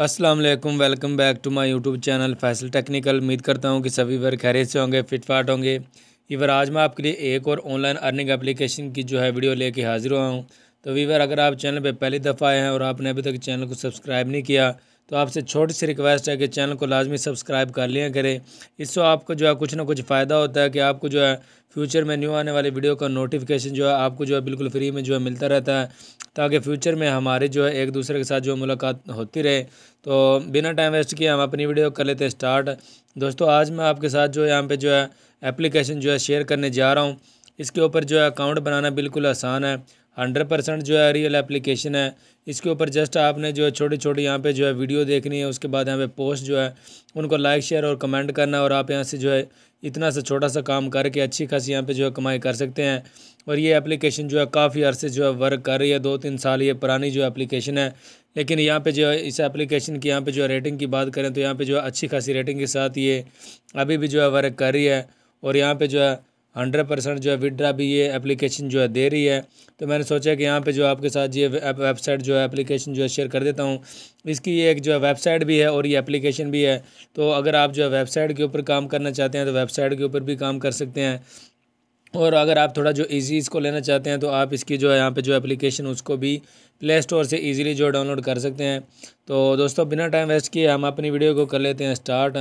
अस्सलाम वालेकुम welcome back to my YouTube channel Faisal technical उम्मीद करता हूँ कि सभी वर्ग खैरियत से होंगे फिटफाट होंगे वीवर आज मैं आपके लिए एक और ऑनलाइन अर्निंग एप्लीकेशन की जो है वीडियो लेके हाजिर हुआ हूँ तो वीवर अगर आप चैनल पे पहली दफ़ा आए हैं और आपने अभी तक चैनल को सब्सक्राइब नहीं किया तो आपसे छोटी सी रिक्वेस्ट है कि चैनल को लाजमी सब्सक्राइब कर लिया करें इससे आपको जो है कुछ ना कुछ फ़ायदा होता है कि आपको जो है फ्यूचर में न्यू आने वाले वीडियो का नोटिफिकेशन जो है आपको जो है बिल्कुल फ्री में जो है मिलता रहता है ताकि फ्यूचर में हमारे जो है एक दूसरे के साथ जो मुलाकात होती रहे तो बिना टाइम वेस्ट किए हम अपनी वीडियो कर लेते हैं स्टार्ट दोस्तों आज मैं आपके साथ जो है यहाँ पर जो है एप्लीकेशन जो है शेयर करने जा रहा हूँ इसके ऊपर जो है अकाउंट बनाना बिल्कुल आसान है हंड्रेड परसेंट जो है रियल एप्लीकेशन है इसके ऊपर जस्ट आपने जो है छोटी छोटी यहाँ पे जो है वीडियो देखनी है उसके बाद यहाँ पे पोस्ट जो है उनको लाइक शेयर और कमेंट करना है और आप यहाँ से जो है इतना सा छोटा सा काम करके अच्छी खासी यहाँ पे जो है कमाई कर सकते हैं और ये एप्लीकेशन जो है काफ़ी अरसे जो है वर्क कर रही है दो तीन साल ये पुरानी जो एप्लीकेशन है लेकिन यहाँ पे जो है इस एप्लीकेशन की यहाँ पे जो है रेटिंग की बात करें तो यहाँ पे जो है अच्छी खासी रेटिंग के साथ ये अभी भी जो है वर्क कर रही है और यहाँ पे जो है हंड्रेड परसेंट जो है विड्रा भी ये एप्लीकेशन जो है दे रही है तो मैंने सोचा कि यहाँ पे जो आपके साथ ये वेबसाइट जो है एप्लीकेशन जो है शेयर कर देता हूँ इसकी ये एक जो है वेबसाइट भी है और ये एप्लीकेशन भी है तो अगर आप जो है वेबसाइट के ऊपर काम करना चाहते हैं तो वेबसाइट के ऊपर भी काम कर सकते हैं और अगर आप थोड़ा जो ईजी इसको लेना चाहते हैं तो आप इसकी जो है यहाँ पे जो एप्लीकेशन उसको भी प्ले स्टोर से इजीली जो डाउनलोड कर सकते हैं तो दोस्तों बिना टाइम वेस्ट किए हम अपनी वीडियो को कर लेते हैं स्टार्ट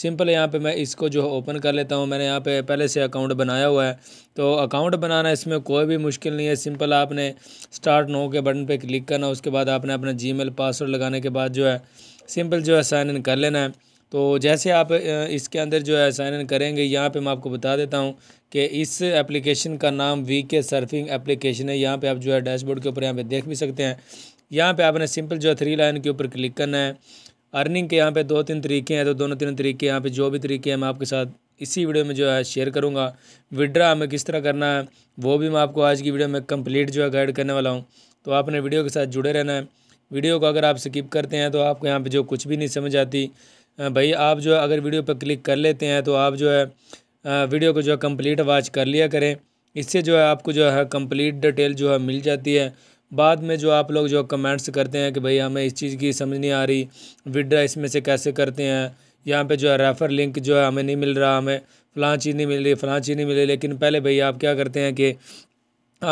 सिंपल यहाँ पे मैं इसको जो है ओपन कर लेता हूँ मैंने यहाँ पे पहले से अकाउंट बनाया हुआ है तो अकाउंट बनाना इसमें कोई भी मुश्किल नहीं है सिंपल आपने स्टार्ट नो के बटन पे क्लिक करना उसके बाद आपने अपना जी पासवर्ड लगाने के बाद जो है सिंपल जो है साइन इन कर लेना है तो जैसे आप इसके अंदर जो है साइन इन करेंगे यहाँ पर मैं आपको बता देता हूँ कि इस एप्लीकेशन का नाम वी के सर्फिंग एप्लीकेशन है यहाँ पर आप जो है डैशबोर्ड के ऊपर यहाँ पर देख भी सकते हैं यहाँ पे आपने सिंपल जो है थ्री लाइन के ऊपर क्लिक करना है अर्निंग के यहाँ पे दो तीन तरीके हैं तो दोनों तीनों तरीके यहाँ पे जो भी तरीके हैं मैं आपके साथ इसी वीडियो में जो है शेयर करूँगा विड्रा हमें किस तरह करना है वो भी मैं आपको आज की वीडियो में कंप्लीट जो है गाइड करने वाला हूँ तो आपने वीडियो के साथ जुड़े रहना है वीडियो को अगर आप स्किप करते हैं तो आपको यहाँ पर जो कुछ भी नहीं समझ आती भाई आप जो है अगर वीडियो पर क्लिक कर लेते हैं तो आप जो है वीडियो को जो है कम्प्लीट वॉच कर लिया करें इससे जो है आपको जो है कम्प्लीट डिटेल जो है मिल जाती है बाद में जो आप लोग जो कमेंट्स करते हैं कि भाई हमें इस चीज़ की समझ नहीं आ रही विड्रा इसमें से कैसे करते हैं यहाँ पे जो है रेफ़र लिंक जो है हमें नहीं मिल रहा हमें फ़लाँ चीज़ नहीं मिल रही फ़लाँ चीज़ नहीं मिल रही लेकिन पहले भाई आप क्या करते हैं कि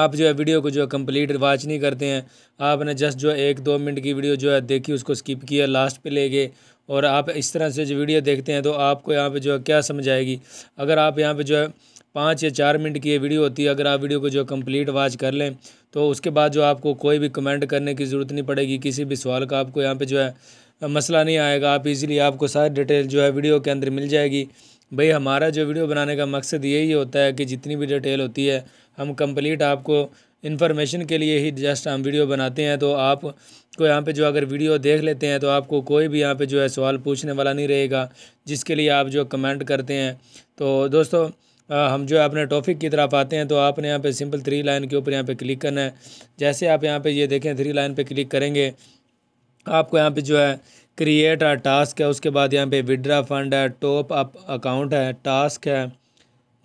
आप जो है वीडियो को जो है कम्प्लीट वॉच नहीं करते हैं आपने जस्ट जो है एक दो मिनट की वीडियो जो है देखी उसको स्किप किया लास्ट पे ले गए और आप इस तरह से जो वीडियो देखते हैं तो आपको यहाँ पे जो है क्या समझ आएगी अगर आप यहाँ पे जो है पाँच या चार मिनट की ये वीडियो होती है अगर आप वीडियो को जो कंप्लीट वॉच कर लें तो उसके बाद जो आपको कोई भी कमेंट करने की ज़रूरत नहीं पड़ेगी किसी भी सवाल का आपको यहाँ पे जो है मसला नहीं आएगा आप इजीली आपको सारी डिटेल जो है वीडियो के अंदर मिल जाएगी भाई हमारा जो वीडियो बनाने का मकसद यही होता है कि जितनी भी डिटेल होती है हम कंप्लीट आपको इन्फॉर्मेशन के लिए ही जस्ट हम वीडियो बनाते हैं तो आप को यहाँ पे जो अगर वीडियो देख लेते हैं तो आपको कोई भी यहाँ पे जो है सवाल पूछने वाला नहीं रहेगा जिसके लिए आप जो कमेंट करते हैं तो दोस्तों हम जो है अपने टॉपिक की तरफ आते हैं तो आपने यहाँ पे सिंपल थ्री लाइन के ऊपर यहाँ पे क्लिक करना है जैसे आप यहाँ पे ये देखें थ्री लाइन पे क्लिक करेंगे आपको यहाँ पे जो है क्रिएट आ टास्क है उसके बाद यहाँ पे विड्रा फंड है टॉप अप अकाउंट है टास्क है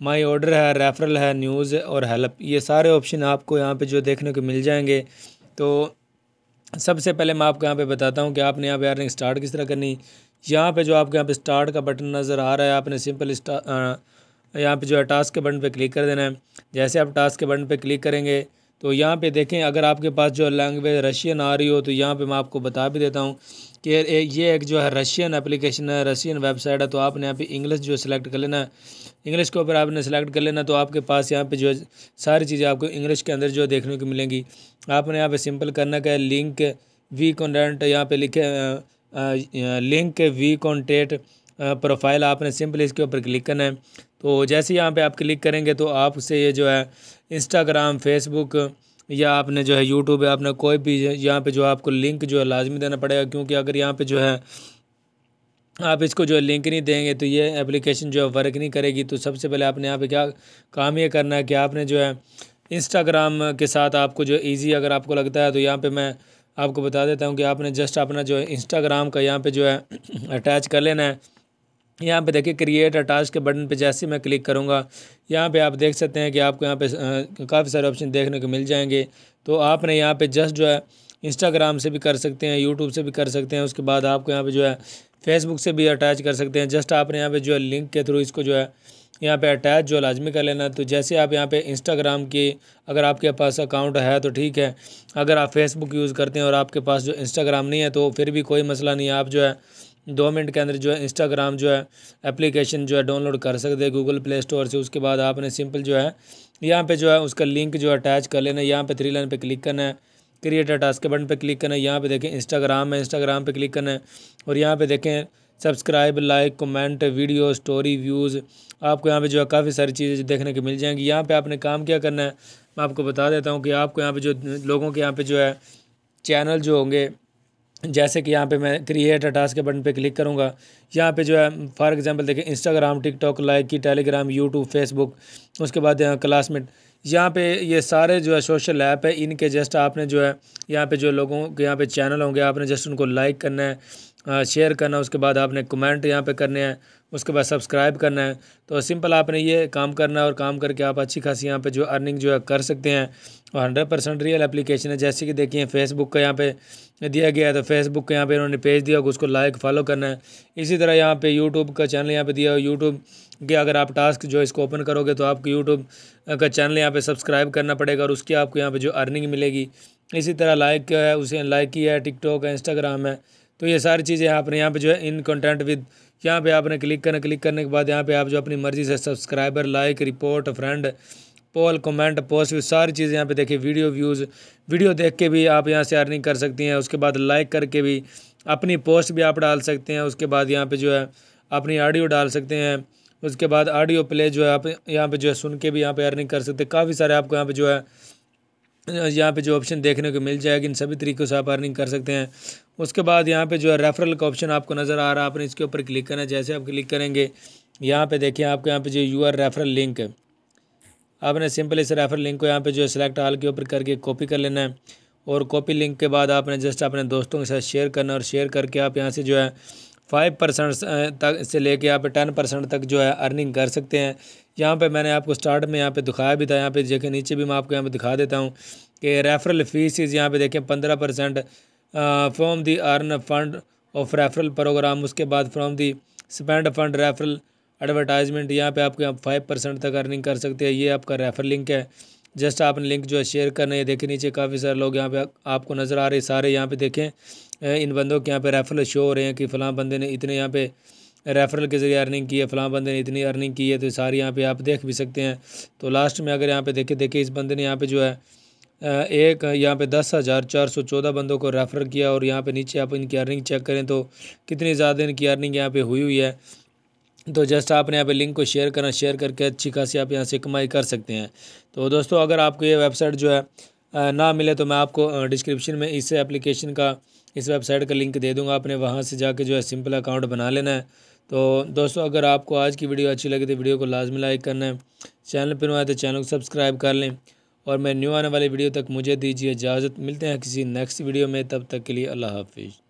माई ऑर्डर है रेफरल है न्यूज़ और हेल्प ये सारे ऑप्शन आपको यहाँ पर जो देखने को मिल जाएंगे तो सबसे पहले मैं आपको यहाँ पर बताता हूँ कि आपने यहाँ पे अर्निंग स्टार्ट किस तरह करनी यहाँ पे जो आपके यहाँ पे स्टार्ट का बटन नज़र आ रहा है आपने सिंपल यहाँ पे जो है टास्क के बटन पे क्लिक कर देना है जैसे आप टास्क के बटन पे क्लिक करेंगे तो यहाँ पे देखें अगर आपके पास जो लैंग्वेज रशियन आ रही हो तो यहाँ पे मैं आपको बता भी देता हूँ कि ये एक जो है रशियन एप्लीकेशन है रशियन वेबसाइट है तो आपने यहाँ पे इंग्लिश जो सिलेक्ट कर लेना है इंग्लिश के ऊपर आपने सेलेक्ट कर लेना तो आपके पास यहाँ पे जो है सारी चीज़ें आपको इंग्लिश के अंदर जो देखने को मिलेंगी आपने यहाँ पर सिंपल करना का लिंक वी कॉन्टेंट यहाँ पर लिखे लिंक वी कॉन्टेंट प्रोफाइल आपने सिंपली इसके ऊपर क्लिक करना है तो जैसे यहाँ पे आप क्लिक करेंगे तो आप उससे ये जो है इंस्टाग्राम फेसबुक या आपने जो है यूट्यूब आपने कोई भी यहाँ पे जो आपको लिंक जो है लाजमी देना पड़ेगा क्योंकि अगर यहाँ पे जो है आप इसको जो है लिंक नहीं देंगे तो ये एप्लीकेशन जो है वर्क नहीं करेगी तो सबसे पहले आपने यहाँ पर क्या काम ये करना है कि आपने जो है इंस्टाग्राम के साथ आपको जो ईजी अगर आपको लगता है तो यहाँ पर मैं आपको बता देता हूँ कि आपने जस्ट अपना जो है इंस्टाग्राम का यहाँ पे जो है अटैच कर लेना है यहाँ पे देखिए क्रिएट अटैच के बटन पे जैसे मैं क्लिक करूँगा यहाँ पे आप देख सकते हैं कि आपको यहाँ पे काफ़ी सारे ऑप्शन देखने को मिल जाएंगे तो आपने यहाँ पे जस्ट जो है इंस्टाग्राम से भी कर सकते हैं यूट्यूब से भी कर सकते हैं उसके बाद आपको यहाँ पे जो है फेसबुक से भी अटैच कर सकते हैं जस्ट आपने यहाँ पे जो है लिंक के थ्रू इसको जो है यहाँ पर अटैच जो लाजमी कर लेना तो जैसे आप यहाँ पर इंस्टाग्राम की अगर आपके पास अकाउंट है तो ठीक है अगर आप फेसबुक यूज़ करते हैं और आपके पास जो इंस्टाग्राम नहीं है तो फिर भी कोई मसला नहीं है आप जो है दो मिनट के अंदर जो है इंस्टाग्राम जो है एप्लीकेशन जो है डाउनलोड कर सकते हैं गूगल प्ले स्टोर से उसके बाद आपने सिंपल जो है यहाँ पे जो है उसका लिंक जो है अटैच कर लेना यहाँ पे थ्री लाइन पे क्लिक करना है क्रिएट टास्क के बटन पे क्लिक करना है यहाँ पे देखें इंस्टाग्राम है इंस्टाग्राम पे क्लिक करना है और यहाँ पे देखें subscribe like comment video story views आपको यहाँ पे जो है काफ़ी सारी चीज़ें देखने को मिल जाएंगी यहाँ पे आपने काम क्या करना है मैं आपको बता देता हूँ कि आपको यहाँ पे जो लोगों के यहाँ पे जो है चैनल जो होंगे जैसे कि यहाँ पे मैं क्रिएट टास्क के बटन पे क्लिक करूँगा यहाँ पे जो है फॉर एग्जांपल देखें इंस्टाग्राम टिकटॉक लाइक की टेलीग्राम यूट्यूब फेसबुक उसके बाद क्लासमेट यहाँ पे ये सारे जो है सोशल ऐप है इनके जस्ट आपने जो है यहाँ पे जो लोगों के यहाँ पे चैनल होंगे आपने जस्ट उनको लाइक करना है शेयर करना उसके बाद आपने कमेंट यहाँ पर करने हैं उसके बाद सब्सक्राइब करना है तो सिंपल आपने ये काम करना है और काम करके आप अच्छी खासी यहाँ पे जो अर्निंग जो है कर सकते हैं और हंड्रेड परसेंट रियल एप्लीकेशन है जैसे कि देखिए फेसबुक का यहाँ पे दिया गया है तो फेसबुक का यहाँ पे इन्होंने पेज दिया होगा उसको लाइक फॉलो करना है इसी तरह यहाँ पे यूट्यूब का चैनल यहाँ पर दिया हो यूट्यूब के अगर आप टास्क जो इसको ओपन करोगे तो आपको यूट्यूब का चैनल यहाँ पर सब्सक्राइब करना पड़ेगा और उसकी आपको यहाँ पे जो अर्निंग मिलेगी इसी तरह लाइक है उसे लाइक किया है टिकटॉक है इंस्टाग्राम है तो ये सारी चीज़ें आपने यहाँ पर जो है इन कंटेंट विद यहाँ पे आपने क्लिक करना क्लिक करने के बाद यहाँ पे आप जो अपनी मर्ज़ी से subscriber like report friend poll comment post view सारी चीज़ें यहाँ पे देखिए वीडियो व्यूज़ वीडियो देख के भी आप यहाँ से अर्निंग कर सकती हैं उसके बाद लाइक करके भी अपनी पोस्ट भी आप डाल सकते हैं उसके बाद यहाँ पर जो है अपनी ऑडियो डाल सकते हैं उसके बाद ऑडियो प्ले जो है आप यहाँ पर जो है सुन के भी यहाँ पर अर्निंग कर सकते हैं काफ़ी सारे आपको यहाँ पर जो है यहाँ पे जो ऑप्शन देखने को मिल जाएगा इन सभी तरीक़ों से आप अर्निंग कर सकते हैं उसके बाद यहाँ पे जो है रेफरल का ऑप्शन आपको नज़र आ रहा है आपने इसके ऊपर क्लिक करना है जैसे आप क्लिक करेंगे यहाँ पे देखिए आपको यहाँ पे जो यू आर रेफरल लिंक है आपने सिंपल इस रेफरल लिंक को यहाँ पर जो है सिलेक्ट आल के ऊपर करके कॉपी कर लेना है और कॉपी लिंक के बाद आपने जस्ट अपने दोस्तों के साथ शेयर करना और शेयर करके आप यहाँ से जो है फाइव परसेंट तक से लेके यहाँ पे टेन परसेंट तक जो है अर्निंग कर सकते हैं यहाँ पे मैंने आपको स्टार्ट में यहाँ पे दिखाया भी था यहाँ पे देखें नीचे भी मैं आपको यहाँ पे दिखा देता हूँ कि रेफरल फीस यहाँ पे देखें पंद्रह percent from the earn fund of referral program उसके बाद from the spend fund referral advertisement यहाँ पर आपको यहाँ फाइव परसेंट तक अर्निंग कर सकते हैं ये आपका रेफर लिंक है जस्ट आपने लिंक जो है शेयर करना है देखे नीचे काफ़ी सारे लोग यहाँ पे आपको नज़र आ रहे सारे यहाँ पे देखें इन बंदों के यहाँ पे रेफरल शो हो रहे हैं कि फ़लाँ बंदे ने इतने यहाँ पे रेफरल के ज़रिए अर्निंग की है फ़लाँ बंदे ने इतनी अर्निंग की है तो सारी यहाँ पर आप देख भी सकते हैं तो लास्ट में अगर यहाँ पर देखें देखे इस बंदे ने यहाँ पर जो है एक यहाँ पे दस हज़ार चार सौ चौदह बंदों को रेफ़र किया और यहाँ पे नीचे आप इनकी अर्निंग चेक करें तो कितनी ज़्यादा इनकी अर्निंग यहाँ पे हुई हुई है तो जस्ट आपने यहाँ पे लिंक को शेयर करना शेयर करके अच्छी खासी आप यहाँ से कमाई कर सकते हैं तो दोस्तों अगर आपको ये वेबसाइट जो है ना मिले तो मैं आपको डिस्क्रिप्शन में इस एप्लीकेशन का इस वेबसाइट का लिंक दे दूँगा आपने वहाँ से जाके जो है सिंपल अकाउंट बना लेना है तो दोस्तों अगर आपको आज की वीडियो अच्छी लगी तो वीडियो को लाजमी लाइक करना है चैनल पर हुआ तो चैनल को सब्सक्राइब कर लें और मैं न्यू आने वाली वीडियो तक मुझे दीजिए इजाज़त मिलते हैं किसी नेक्स्ट वीडियो में तब तक के लिए अल्लाह हाफिज़